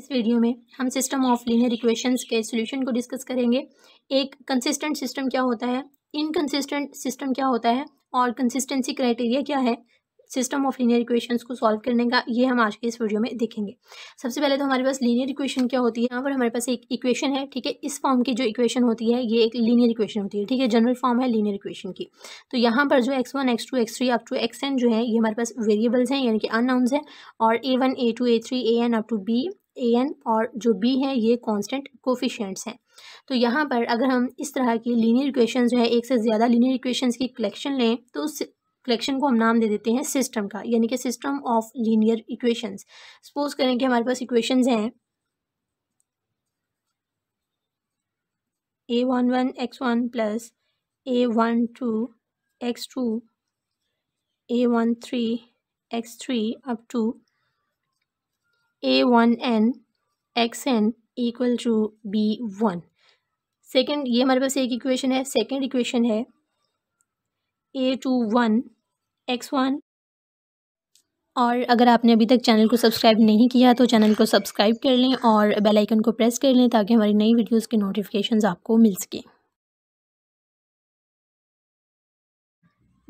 इस वीडियो में हम सिस्टम ऑफ लीनियर इक्वेशंस के सोल्यूशन को डिस्कस करेंगे एक कंसिस्टेंट सिस्टम क्या होता है इनकन्सिस्टेंट सिस्टम क्या होता है और कंसिस्टेंसी क्राइटेरिया क्या है सिस्टम ऑफ लीनियर इक्वेशंस को सॉल्व करने का ये हम आज के इस वीडियो में देखेंगे सबसे पहले तो हमारे पास लीनियर इक्वेशन क्या होती है यहाँ पर हमारे पास एक इक्वेशन है ठीक है इस फॉर्म की जो इक्वेशन होती है ये एक लीनियर इक्वेशन होती है ठीक है जनरल फॉर्म है लीनियर इक्वेशन की तो यहाँ पर जो X one X two X three up to X N जो है ये हमारे पास वेरिएबल्स हैं यानी कि अननाउंस हैं और A one A two A three A N up to B A N और जो बी है ये कांस्टेंट कोफिशेंट्स हैं तो यहाँ पर अगर हम इस तरह की लीनियर इक्वेशन जो है एक से ज़्यादा लीनियर इक्वेशंस की कलेक्शन लें तो उस कलेक्शन को हम नाम दे देते हैं सिस्टम का यानी कि system of linear equations suppose करें कि हमारे पास इक्वेशंस हैं A one one X one plus A one two X two A one three X three up to A one N X N equal to B one second ये हमारे पास एक equation है सेकेंड इक्वेशन है A two one X one और अगर आपने अभी तक चैनल को सब्सक्राइब नहीं किया तो चैनल को सब्सक्राइब कर लें और बेल आइकन को प्रेस कर लें ताकि हमारी नई वीडियोस के नोटिफिकेशंस आपको मिल सकें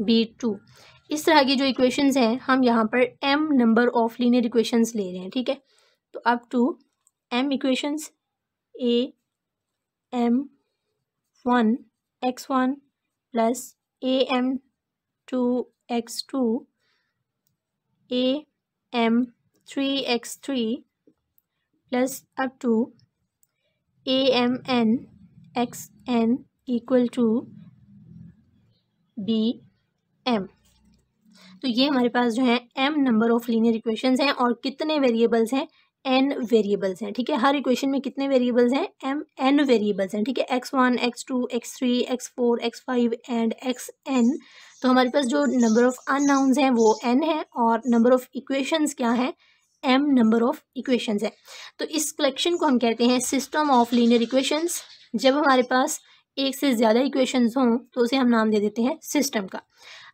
बी टू इस तरह की जो इक्वेशंस हैं हम यहाँ पर M number of linear equations ले रहे हैं ठीक है तो up to M equations A M one X one plus A M two X two A M three X three plus up to A M N X N equal to B M तो ये हमारे पास जो है M number of linear equation हैं और कितने variables हैं एन वेरिएबल्स हैं ठीक है हर इक्वेशन में कितने वेरिएबल्स हैं एम एन वेरिएबल्स हैं ठीक है X one X two X three X four X five and X N तो हमारे पास जो नंबर ऑफ़ नाउन्स हैं वो एन है और नंबर ऑफ़ इक्वेशंस क्या है एम नंबर ऑफ़ इक्वेशंस है तो इस कलेक्शन को हम कहते हैं सिस्टम ऑफ लीनियर इक्वेशंस जब हमारे पास एक से ज़्यादा इक्वेशंस हों तो उसे हम नाम दे देते हैं सिस्टम का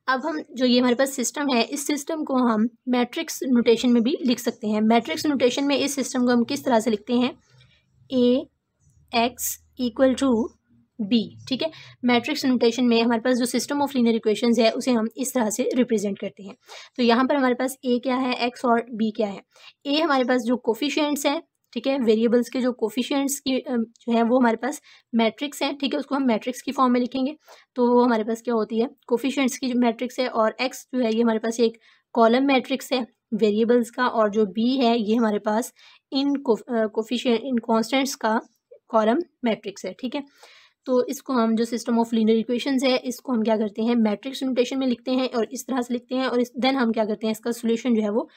अब हम जो ये हमारे पास सिस्टम है इस सिस्टम को हम मैट्रिक्स नोटेशन में भी लिख सकते हैं मैट्रिक्स नोटेशन में इस सिस्टम को हम किस तरह से लिखते हैं A X equal to B ठीक है मैट्रिक्स नोटेशन में हमारे पास जो सिस्टम ऑफ लीनियर इक्वेशंस है उसे हम इस तरह से रिप्रेजेंट करते हैं तो यहाँ पर हमारे पास ए क्या है एक्स और बी क्या है ए हमारे पास जो कोफिशियंट्स हैं ठीक है वेरिएबल्स के जो कोफिशियंट्स की जो है वो हमारे पास मैट्रिक्स हैं ठीक है उसको हम मैट्रिक्स की फॉर्म में लिखेंगे तो वो हमारे पास क्या होती है कोफिशियंट्स की जो मैट्रिक्स है और एक्स जो है ये हमारे पास एक कॉलम मैट्रिक्स है वेरिएबल्स का और जो बी है ये हमारे पास इन कोफिशियंट इन कॉन्स्टेंट्स का कॉलम मैट्रिक्स है ठीक है तो इसको हम जो सिस्टम ऑफ लीनियर इक्वेशंस है इसको हम क्या करते हैं मैट्रिक्स नोटेशन में लिखते हैं और इस तरह से लिखते हैं और इस देन हम क्या करते हैं इसका सोल्यूशन जो है वो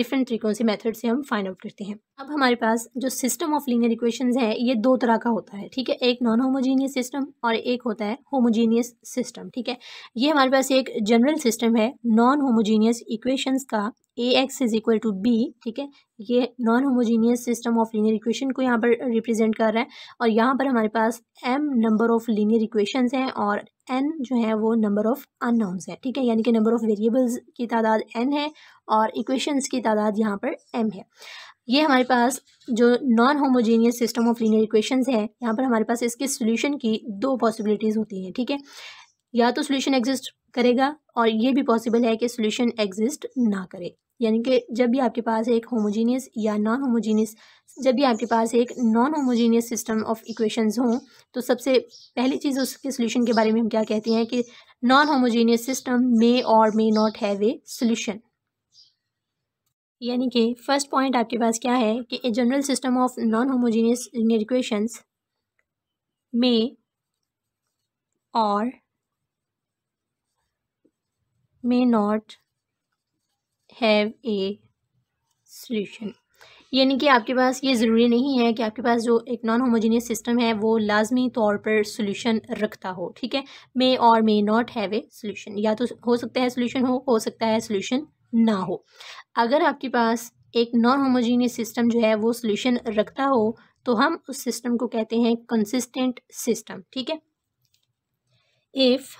डिफरेंट तरीकों से मेथड से हम फाइंड आउट करते हैं अब हमारे पास जो सिस्टम ऑफ लीनियर इक्वेशंस है ये दो तरह का होता है ठीक है एक नॉन होमोजीनियस सिस्टम और एक होता है होमोजीनियस सिस्टम ठीक है ये हमारे पास एक जनरल सिस्टम है नॉन होमोजीनियस इक्वेशंस का A X is equal to B ठीक है ये non homogeneous system of linear equation को यहाँ पर रिप्रेजेंट कर रहा है और यहाँ पर हमारे पास M number of linear equation हैं और एन जो है वो नंबर ऑफ़ अननोन्स है ठीक है यानी कि नंबर ऑफ़ वेरिएबल्स की तादाद एन है और इक्वेशंस की तादाद यहाँ पर एम है ये हमारे पास जो non homogeneous system of linear equations है यहाँ पर हमारे पास इसके सोल्यूशन की दो पॉसिबिलिटीज़ होती हैं ठीक है या तो सोल्यूशन एग्जिस्ट करेगा और ये भी पॉसिबल है कि सोल्यूशन एग्जिस्ट ना करे यानी कि जब भी आपके पास एक होमोजीनियस या नॉन होमोजीनियस जब भी आपके पास एक non homogeneous system of equations हों तो सबसे पहली चीज़ उसके सोल्यूशन के बारे में हम क्या कहते हैं कि नॉन होमोजीनियस सिस्टम मे और may not have a solution यानी कि फर्स्ट पॉइंट आपके पास क्या है कि a general system of non homogeneous linear equations may और may not have a solution यानी कि आपके पास ये ज़रूरी नहीं है कि आपके पास जो एक नॉन होमोजीनियस सिस्टम है वो लाजमी तौर पर सोल्यूशन रखता हो ठीक है मे और may not have a solution या तो हो सकता है सोल्यूशन हो हो सकता है सोल्यूशन ना हो अगर आपके पास एक नॉन होमोजीनियस सिस्टम जो है वो सोल्यूशन रखता हो तो हम उस सिस्टम को कहते हैं कंसिस्टेंट सिस्टम ठीक है if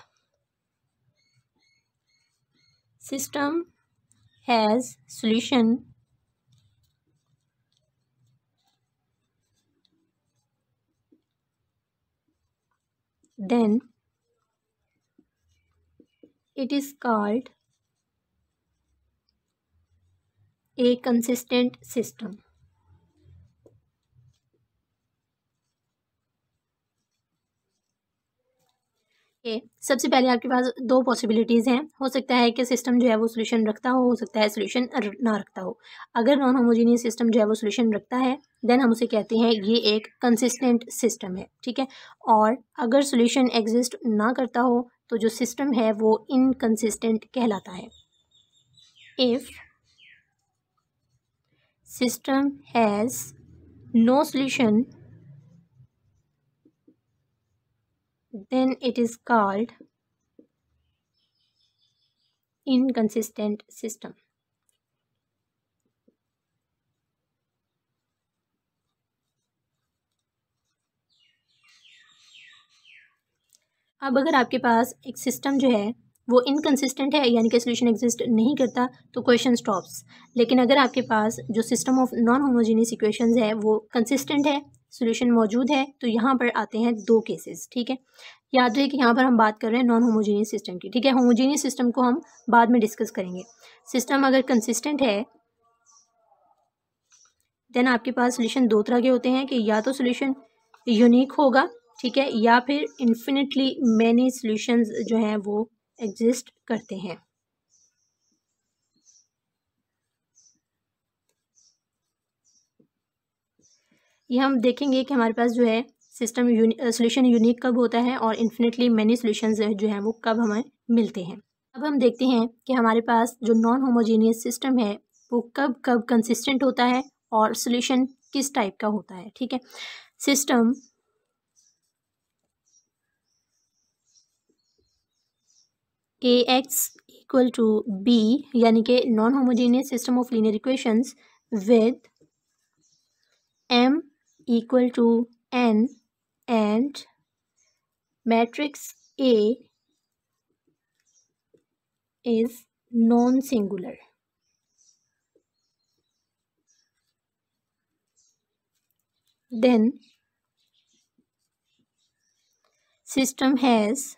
system Has solution then it is called a consistent system. Okay सबसे पहले आपके पास दो पॉसिबिलिटीज़ हैं हो सकता है कि सिस्टम जो है वो सोल्यूशन रखता हो हो सकता है सोल्यूशन ना रखता हो अगर नॉन होमोजीनियस सिस्टम जो है वो सोल्यूशन रखता है देन हम उसे कहते हैं ये एक कंसिस्टेंट सिस्टम है ठीक है और अगर सोल्यूशन एग्जिस्ट ना करता हो तो जो सिस्टम है वो इनकन्सिस्टेंट कहलाता है if system has no solution then it is called inconsistent system. अब अगर आपके पास एक सिस्टम जो है वो इनकन्सिस्टेंट है यानी कि सोल्यूशन एग्जिस्ट नहीं करता तो क्वेश्चन स्टॉप्स लेकिन अगर आपके पास जो system of non homogeneous equations है वो कंसिस्टेंट है सोल्यूशन मौजूद है तो यहाँ पर आते हैं दो केसेस ठीक है याद रहे कि यहाँ पर हम बात कर रहे हैं नॉन होमोजेनियस सिस्टम की ठीक है होमोजेनियस सिस्टम को हम बाद में डिस्कस करेंगे सिस्टम अगर कंसिस्टेंट है देन आपके पास सोल्यूशन दो तरह के होते हैं कि या तो सोल्यूशन यूनिक होगा ठीक है या फिर इन्फिनिटली मैनी सोल्यूशन जो हैं वो एग्जिस्ट करते हैं ये हम देखेंगे कि हमारे पास जो है सिस्टम सोल्यूशन यूनिक कब होता है और इन्फिनेटली मैनी सोल्यूशन जो है वो कब हमें मिलते हैं अब हम देखते हैं कि हमारे पास जो नॉन होमोजीनियस सिस्टम है वो कब कब कंसिस्टेंट होता है और सोल्यूशन किस टाइप का होता है ठीक है system A X equal to B यानी कि non homogeneous system of linear equations with M equal to n and matrix A is non-singular. Then system has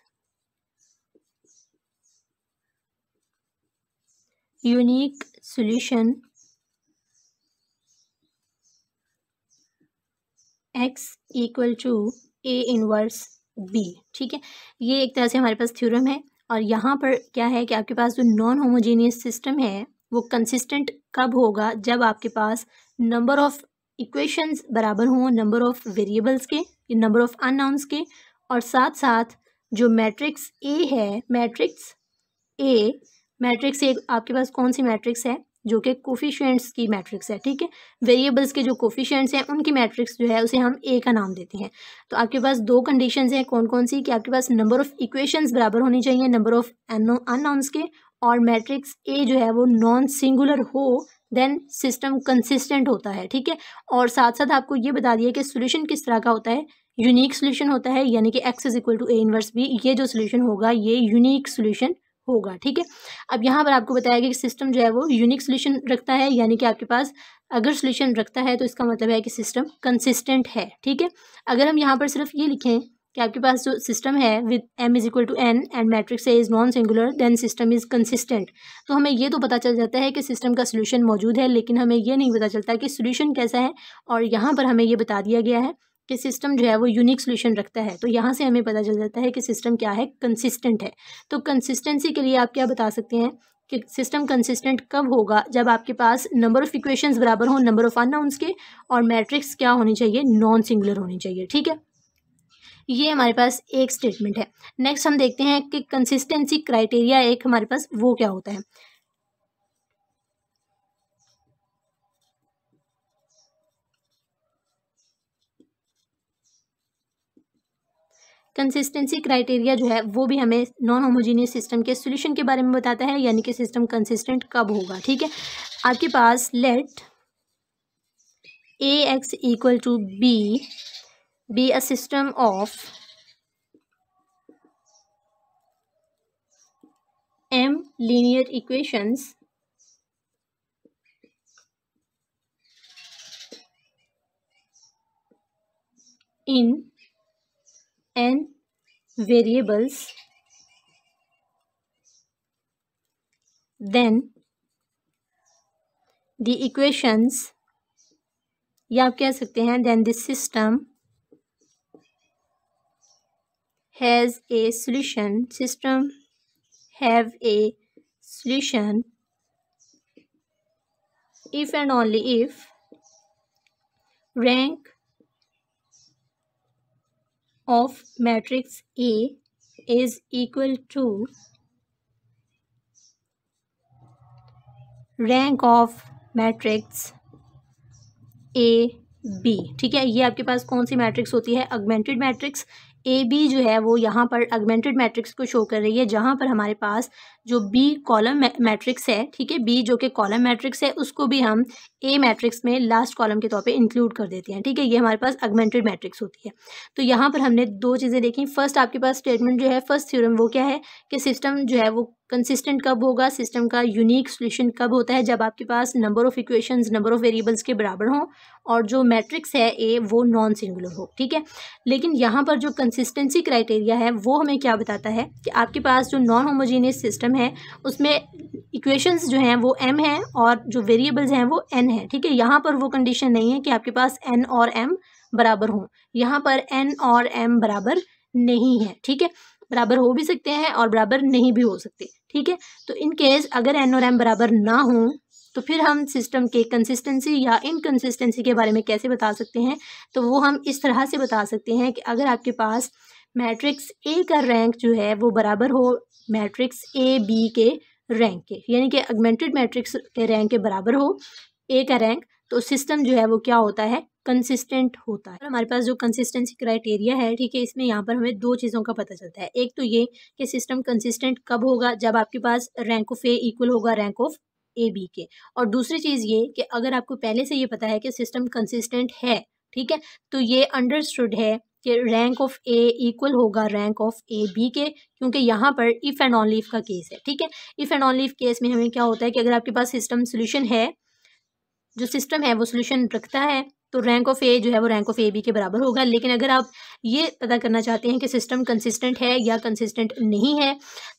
unique solution X equal to A inverse B ठीक है ये एक तरह से हमारे पास थ्योरम है और यहाँ पर क्या है कि आपके पास जो नॉन होमोजेनियस सिस्टम है वो कंसिस्टेंट कब होगा जब आपके पास नंबर ऑफ़ इक्वेशंस बराबर हों नंबर ऑफ़ वेरिएबल्स के नंबर ऑफ़ अननाउंस के और साथ साथ जो मैट्रिक्स ए है मैट्रिक्स ए मैट्रिक्स ए आपके पास कौन सी मैट्रिक्स है जो कि कोफिशेंट्स की मैट्रिक्स है ठीक है वेरिएबल्स के जो कोफिशेंट्स हैं उनकी मैट्रिक्स जो है उसे हम ए का नाम देते हैं तो आपके पास दो कंडीशंस हैं कौन कौन सी कि आपके पास नंबर ऑफ़ इक्वेशंस बराबर होनी चाहिए नंबर ऑफ़ अननोन्स के और मैट्रिक्स ए जो है वो नॉन सिंगुलर हो देन सिस्टम कंसिस्टेंट होता है ठीक है और साथ साथ आपको ये बता दिया कि सोल्यूशन किस तरह का होता है यूनिक सोल्यूशन होता है यानी कि X is equal to A inverse B ये जो सोल्यूशन होगा ये यूनिक सोल्यूशन होगा ठीक है अब यहाँ पर आपको बताया गया कि सिस्टम जो है वो यूनिक सोल्यूशन रखता है यानी कि आपके पास अगर सोल्यूशन रखता है तो इसका मतलब है कि सिस्टम कंसिस्टेंट है ठीक है अगर हम यहाँ पर सिर्फ ये लिखें कि आपके पास जो सिस्टम है with M is equal to N and matrix A is non singular then system is consistent तो हमें ये तो पता चल जाता है कि सिस्टम का सोल्यूशन मौजूद है लेकिन हमें ये नहीं पता चलता कि सोल्यूशन कैसा है और यहाँ पर हमें ये बता दिया गया है कि सिस्टम जो है वो यूनिक सोल्यूशन रखता है तो यहाँ से हमें पता चल जाता है कि सिस्टम क्या है कंसिस्टेंट है तो कंसिस्टेंसी के लिए आप क्या बता सकते हैं कि सिस्टम कंसिस्टेंट कब होगा जब आपके पास नंबर ऑफ़ इक्वेशंस बराबर हो नंबर ऑफ़ अननाउंस के और मैट्रिक्स क्या होनी चाहिए नॉन सिंगुलर होनी चाहिए ठीक है ये हमारे पास एक स्टेटमेंट है नेक्स्ट हम देखते हैं कि कंसिस्टेंसी क्राइटेरिया एक हमारे पास वो क्या होता है कंसिस्टेंसी क्राइटेरिया जो है वो भी हमें नॉन होमोजीनियस सिस्टम के सोल्यूशन के बारे में बताता है यानी कि सिस्टम कंसिस्टेंट कब होगा ठीक है आपके पास let A X equal to B be a system of M linear equations in and variables then the equations या आप कह सकते हैं then the system has a solution system have a solution if and only if rank of matrix A is equal to rank of matrix A B ठीक है ये आपके पास कौन सी मैट्रिक्स होती है अगमेंटेड मैट्रिक्स ए बी जो है वो यहाँ पर अगमेंटेड मैट्रिक्स को शो कर रही है जहाँ पर हमारे पास जो बी कॉलम मैट्रिक्स है ठीक है बी जो कि कॉलम मैट्रिक्स है उसको भी हम ए मैट्रिक्स में लास्ट कॉलम के तौर पे इंक्लूड कर देते हैं ठीक है ये हमारे पास अगमेंटेड मैट्रिक्स होती है तो यहाँ पर हमने दो चीज़ें देखी फर्स्ट आपके पास स्टेटमेंट जो है फर्स्ट थ्योरम वो क्या है कि सिस्टम जो है वो कंसिस्टेंट कब होगा सिस्टम का यूनिक सोल्यूशन कब होता है जब आपके पास number of equation number of variables के बराबर हों और जो मैट्रिक्स है ए वो नॉन सिंगुलर हो ठीक है लेकिन यहाँ पर जो कंसिस्टेंसी क्राइटेरिया है वो हमें क्या बताता है कि आपके पास जो नॉन होमोजीनियस सिस्टम प्रॉब्लम है उसमें इक्वेशंस जो हैं वो एम हैं और जो वेरिएबल्स हैं वो एन है ठीक है यहाँ पर वो कंडीशन नहीं है कि आपके पास एन और एम बराबर हों यहाँ पर एन और एम बराबर नहीं है ठीक है बराबर हो भी सकते हैं और बराबर नहीं भी हो सकते ठीक है तो इन केस अगर एन और एम बराबर ना हों तो फिर हम सिस्टम के कंसिस्टेंसी या इनकन्सिस्टेंसी के बारे में कैसे बता सकते हैं तो वो हम इस तरह से बता सकते हैं कि अगर आपके पास मैट्रिक्स ए का रैंक जो है वो बराबर हो मैट्रिक्स ए बी के रैंक के यानी कि अगमेंटेड मैट्रिक्स के रैंक के बराबर हो ए का रैंक तो सिस्टम जो है वो क्या होता है कंसिस्टेंट होता है हमारे पास जो कंसिस्टेंसी क्राइटेरिया है ठीक है इसमें यहाँ पर हमें दो चीज़ों का पता चलता है एक तो ये कि सिस्टम कंसिस्टेंट कब होगा जब आपके पास रैंक ऑफ ए इक्वल होगा रैंक ऑफ ए बी के और दूसरी चीज़ ये कि अगर आपको पहले से ये पता है कि सिस्टम कंसिस्टेंट है ठीक है तो ये अंडरस्टूड है कि रैंक ऑफ ए इक्वल होगा रैंक ऑफ ए बी के क्योंकि यहाँ पर इफ़ एंड ऑन का केस है ठीक है इफ़ एंड ऑन केस में हमें क्या होता है कि अगर आपके पास सिस्टम सोल्यूशन है जो सिस्टम है वो सोल्यूशन रखता है तो रैंक ऑफ ए जो है वो रैंक ऑफ ए बी के बराबर होगा लेकिन अगर आप ये पता करना चाहते हैं कि सिस्टम कंसिस्टेंट है या कंसिस्टेंट नहीं है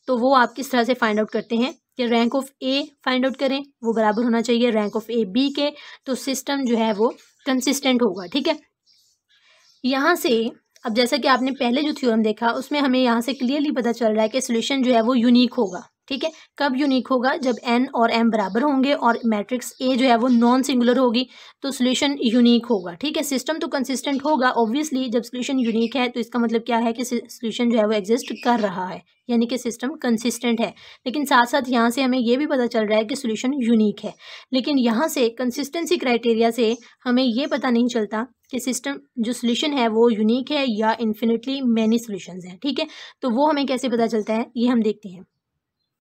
तो वो आप किस तरह से फाइंड आउट करते हैं कि rank of A find out करें वो बराबर होना चाहिए रैंक ऑफ ए बी के तो सिस्टम जो है वो कंसिस्टेंट होगा ठीक है यहाँ से अब जैसा कि आपने पहले जो थ्योरम देखा उसमें हमें यहाँ से क्लियरली पता चल रहा है कि सोल्यूशन जो है वो यूनिक होगा ठीक है कब यूनिक होगा जब एन और एम बराबर होंगे और मैट्रिक्स ए जो है वो नॉन सिंगुलर होगी तो सोल्यूशन यूनिक होगा ठीक है सिस्टम तो कंसिस्टेंट होगा ऑब्वियसली जब सोल्यूशन यूनिक है तो इसका मतलब क्या है कि सोल्यूशन जो है वो एग्जिस्ट कर रहा है यानी कि सिस्टम कंसिस्टेंट है लेकिन साथ साथ यहाँ से हमें ये भी पता चल रहा है कि सोल्यूशन यूनिक है लेकिन यहाँ से कंसिस्टेंसी क्राइटेरिया से हमें ये पता नहीं चलता कि सिस्टम जो सोल्यूशन है वो यूनिक है या इन्फिनिटली मैनी सोल्यूशन है ठीक है तो वो हमें कैसे पता चलता है ये हम देखते हैं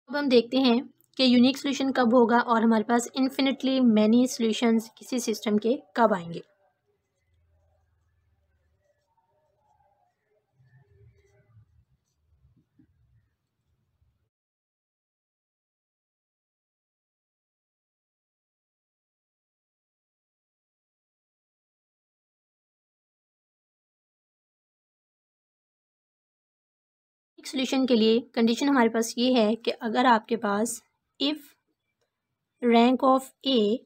अब हम देखते हैं कि यूनिक सोल्यूशन कब होगा और हमारे पास इन्फिनिटली मैनी सोल्यूशन किसी सिस्टम के कब आएंगे क्विक सोल्यूशन के लिए कंडीशन हमारे पास ये है कि अगर आपके पास if rank of A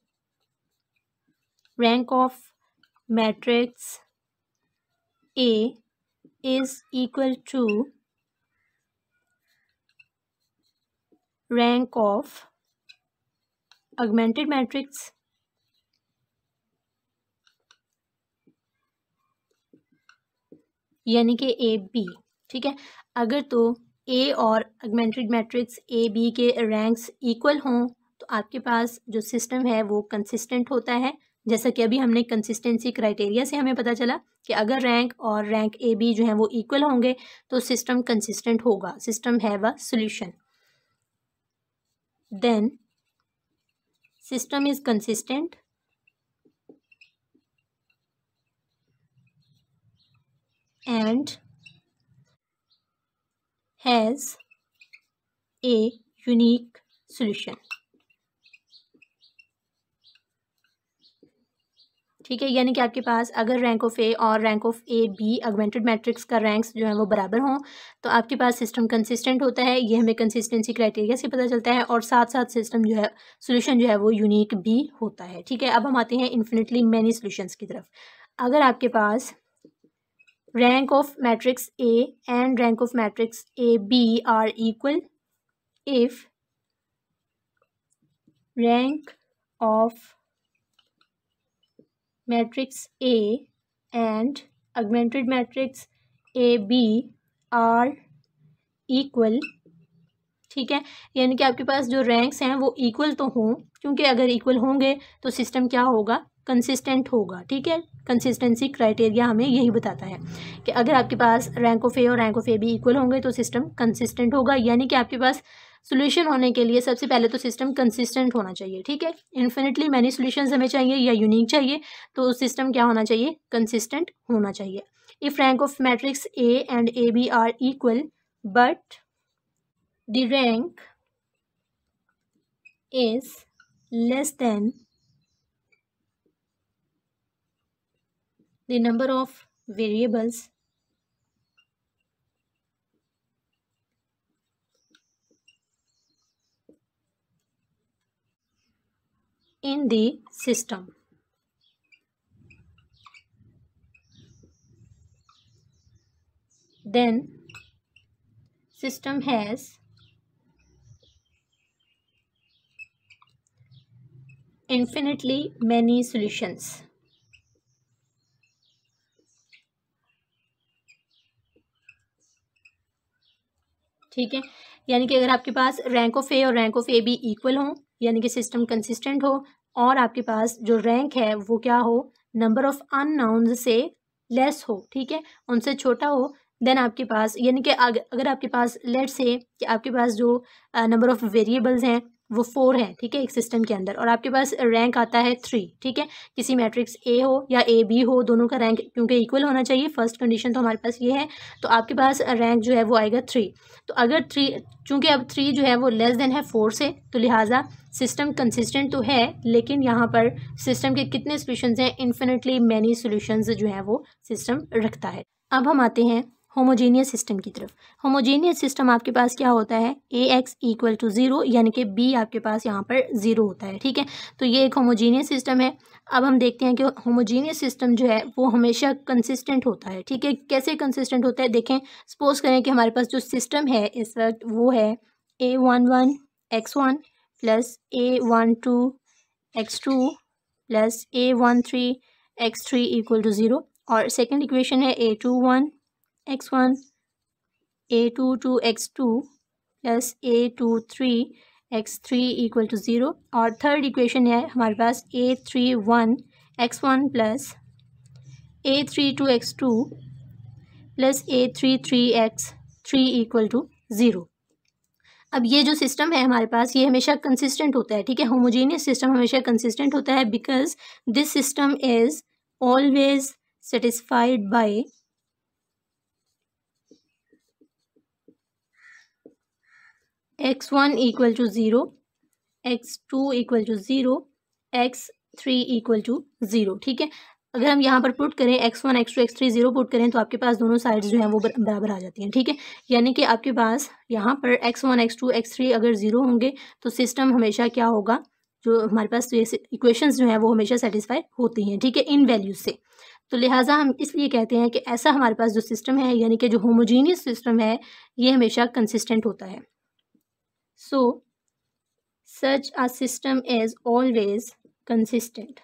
rank of matrix A is equal to rank of augmented matrix यानी कि ए बी ठीक है अगर तो ए और अगमेंटेड मैट्रिक्स ए बी के रैंक्स इक्वल हों तो आपके पास जो सिस्टम है वो कंसिस्टेंट होता है जैसा कि अभी हमने कंसिस्टेंसी क्राइटेरिया से हमें पता चला कि अगर रैंक और रैंक ए बी जो है वो इक्वल होंगे तो सिस्टम कंसिस्टेंट होगा system have a solution then system is consistent and has a unique solution ठीक है यानी कि आपके पास अगर रैंक ऑफ ए और rank of A B augmented matrix का रैंक्स जो है वो बराबर हों तो आपके पास सिस्टम कंसिस्टेंट होता है ये हमें कंसिस्टेंसी क्राइटेरिया से पता चलता है और साथ साथ सिस्टम जो है सोल्यूशन जो है वो यूनिक भी होता है ठीक है अब हम आते हैं इन्फिनेटली मैनी सोल्यूशंस की तरफ अगर आपके पास rank of matrix A and rank of matrix AB are equal if rank of matrix A and augmented matrix AB are equal ठीक है यानी कि आपके पास जो रैंक्स हैं वो इक्वल तो हों क्योंकि अगर इक्वल होंगे तो सिस्टम क्या होगा कंसिस्टेंट होगा ठीक है कंसिस्टेंसी क्राइटेरिया हमें यही बताता है कि अगर आपके पास रैंक ऑफ ए और रैंक ऑफ ए भी इक्वल होंगे तो सिस्टम कंसिस्टेंट होगा यानी कि आपके पास सोल्यूशन होने के लिए सबसे पहले तो सिस्टम कंसिस्टेंट होना चाहिए ठीक है इन्फिनिटली मैनी सोल्यूशन हमें चाहिए या यूनिक चाहिए तो सिस्टम क्या होना चाहिए कंसिस्टेंट होना चाहिए if rank of matrix A and A B are equal but the rank is less than the number of variables in the system. Then system has infinitely many solutions. ठीक है यानी कि अगर आपके पास रैंक ऑफ ए और rank of ए भी equal हो यानी कि सिस्टम कंसिस्टेंट हो और आपके पास जो रैंक है वो क्या हो नंबर ऑफ अननाउन से लेस हो ठीक है उनसे छोटा हो देन आपके पास यानी कि अगर आपके पास लेट से कि आपके पास जो नंबर ऑफ़ वेरिएबल्स हैं वो फोर है ठीक है एक सिस्टम के अंदर और आपके पास रैंक आता है थ्री ठीक है किसी मैट्रिक्स ए हो या ए बी हो दोनों का रैंक क्योंकि इक्वल होना चाहिए फर्स्ट कंडीशन तो हमारे पास ये है तो आपके पास रैंक जो है वो आएगा थ्री तो अगर थ्री चूँकि अब थ्री जो है वो लेस देन है फोर से तो लिहाजा सिस्टम कंसिस्टेंट तो है लेकिन यहाँ पर सिस्टम के कितने सोल्यूशन हैं इन्फिनेटली मैनी सोल्यूशन जो हैं वो सिस्टम रखता है अब हम आते हैं होमोजेनियस सिस्टम की तरफ होमोजेनियस सिस्टम आपके पास क्या होता है A X equal to zero यानी कि बी आपके पास यहाँ पर ज़ीरो होता है ठीक है तो ये एक होमोजेनियस सिस्टम है अब हम देखते हैं कि होमोजेनियस सिस्टम जो है वो हमेशा कंसिस्टेंट होता है ठीक है कैसे कंसिस्टेंट होता है देखें सपोज करें कि हमारे पास जो सिस्टम है इस वक्त वो है A one one X one plus A one two X two plus A one three X three equal to zero और सेकेंड इक्वेशन है A two one X one A two two X two plus A two three X three equal to zero और third equation है हमारे पास A three one X one plus A three two X two plus A three three X three equal to zero अब ये जो system है हमारे पास ये हमेशा कंसिस्टेंट होता है ठीक है होमोजेनियस सिस्टम हमेशा कंसिस्टेंट होता है because this system is always satisfied by X one equal to zero X two equal to zero X three equal to zero ठीक है अगर हम यहाँ पर पुट करें X one X two X three zero put करें तो आपके पास दोनों साइड्स जो हैं वो बराबर आ जाती हैं ठीक है यानी कि आपके पास यहाँ पर X one X two X three अगर ज़ीरो होंगे तो सिस्टम हमेशा क्या होगा जो हमारे पास इक्वेशंस जो हैं वो हमेशा सेटिस्फाई होती हैं ठीक है इन वैल्यूज से तो लिहाजा हम इसलिए कहते हैं कि ऐसा हमारे पास जो सिस्टम है यानी कि जो होमोजीनियस सिस्टम है ये हमेशा कंसिस्टेंट होता है So, such a system is always consistent.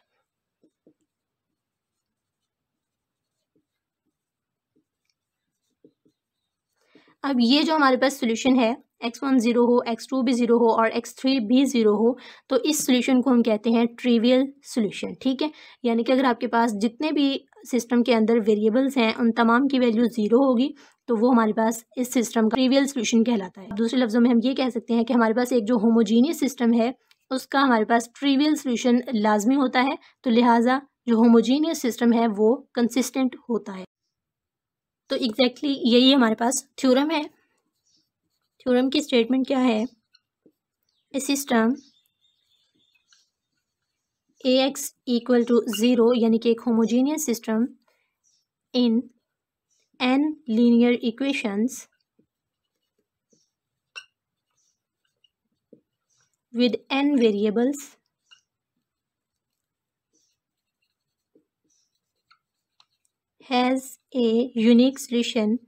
अब ये जो हमारे पास सोल्यूशन है एक्स वन ज़ीरो हो एक्स टू भी ज़ीरो हो और एक्स थ्री भी ज़ीरो हो तो इस सोल्यूशन को हम कहते हैं ट्रिवियल सोल्यूशन ठीक है यानी कि अगर आपके पास जितने भी सिस्टम के अंदर वेरिएबल्स हैं उन तमाम की वैल्यू ज़ीरो होगी तो वो हमारे पास इस सिस्टम का ट्रिवियल सोल्यूशन कहलाता है दूसरे लफ्ज़ों में हम ये कह सकते हैं कि हमारे पास एक जो होमोजीनियस सिस्टम है उसका हमारे पास ट्रिवियल सोल्यूशन लाजमी होता है तो लिहाजा जो होमोजीनियस सिस्टम है वो कंसिस्टेंट होता है तो एग्जैक्टली exactly यही हमारे पास थ्योरम है थ्योरम की स्टेटमेंट क्या है a system A X equal to zero यानी कि एक homogeneous system in n linear equations with n variables has a unique solution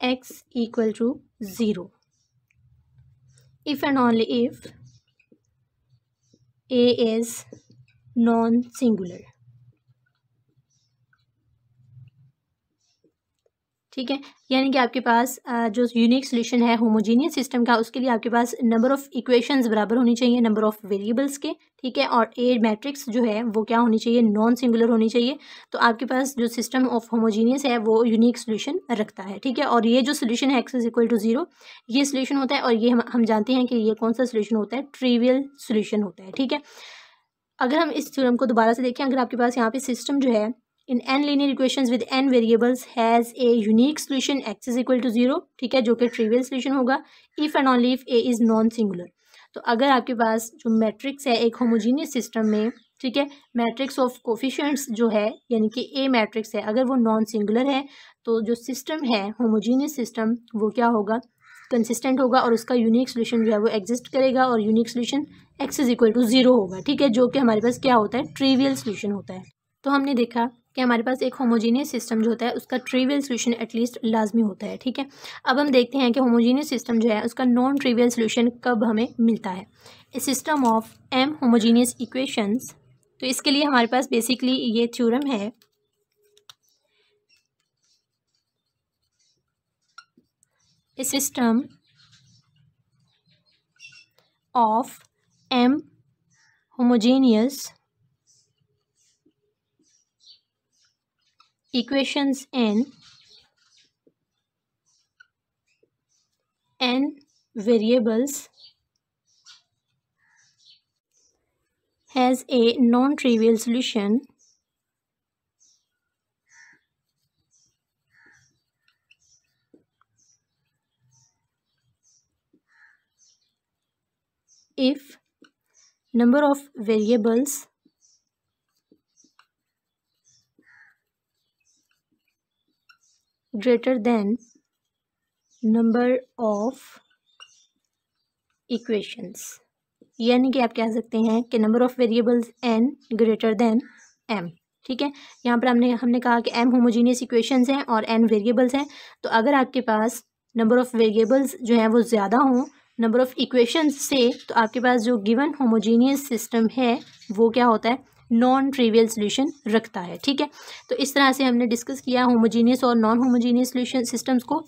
x equal to 0 if and only if a is non-singular. ठीक है यानी कि आपके पास जो यूनिक सोल्यूशन है होमोजीनियस सिस्टम का उसके लिए आपके पास नंबर ऑफ़ इक्वेशंस बराबर होनी चाहिए नंबर ऑफ़ वेरिएबल्स के ठीक है और ए मैट्रिक्स जो है वो क्या होनी चाहिए नॉन सिंगुलर होनी चाहिए तो आपके पास जो सिस्टम ऑफ होमोजीनियस है वो यूनिक सोल्यूशन रखता है ठीक है और ये जो सोल्यूशन है X is equal to zero ये सोल्यूशन होता है और ये हम हम जानते हैं कि ये कौन सा सोल्यूशन होता है ट्रिवियल सोल्यूशन होता है ठीक है अगर हम इस थ्योरम को दोबारा से देखें अगर आपके पास यहाँ पे सिस्टम जो है in N linear equation with N variables has a unique solution X is equal to zero ठीक है जो कि ट्रिवियल सोल्यूशन होगा if and only if A is non singular तो अगर आपके पास जो मैट्रिक्स है एक होमोजीनियस सिस्टम में ठीक है मैट्रिक्स ऑफ कोफिशेंट्स जो है यानी कि ए मैट्रिक्स है अगर वो नॉन सिंगुलर है तो जो सिस्टम है होमोजीनियस सिस्टम वो क्या होगा कंसिस्टेंट होगा और उसका यूनिक सोल्यूशन जो है वो एग्जिस्ट करेगा और unique solution X is equal to zero होगा ठीक है जो कि हमारे पास क्या होता है ट्रीवियल सोल्यूशन होता है तो हमने देखा कि हमारे पास एक होमोजीनियस सिस्टम जो होता है उसका ट्रिवियल सोल्यूशन एटलीस्ट लाजमी होता है ठीक है अब हम देखते हैं कि होमोजीनियस सिस्टम जो है उसका नॉन ट्रिवियल सोल्यूशन कब हमें मिलता है a system of M homogeneous equations तो इसके लिए हमारे पास बेसिकली ये थ्योरम है a system of M homogeneous equations n n variables has a non-trivial solution if number of variables greater than number of equations यानी कि आप कह सकते हैं कि number of variables N greater than M ठीक है यहाँ पर हमने हमने कहा कि एम होमोजीनियस इक्वेशंस हैं और एन वेरिएबल्स हैं तो अगर आपके पास नंबर ऑफ़ वेरिएबल्स जो हैं वो ज़्यादा हों नंबर ऑफ़ इक्वेशंस से तो आपके पास जो गिवन होमोजीनियस सिस्टम है वो क्या होता है नॉन ट्रिवियल सोल्यूशन रखता है ठीक है तो इस तरह से हमने डिस्कस किया होमोजीनियस और नॉन होमोजीनियस सोल्यूशन सिस्टम्स को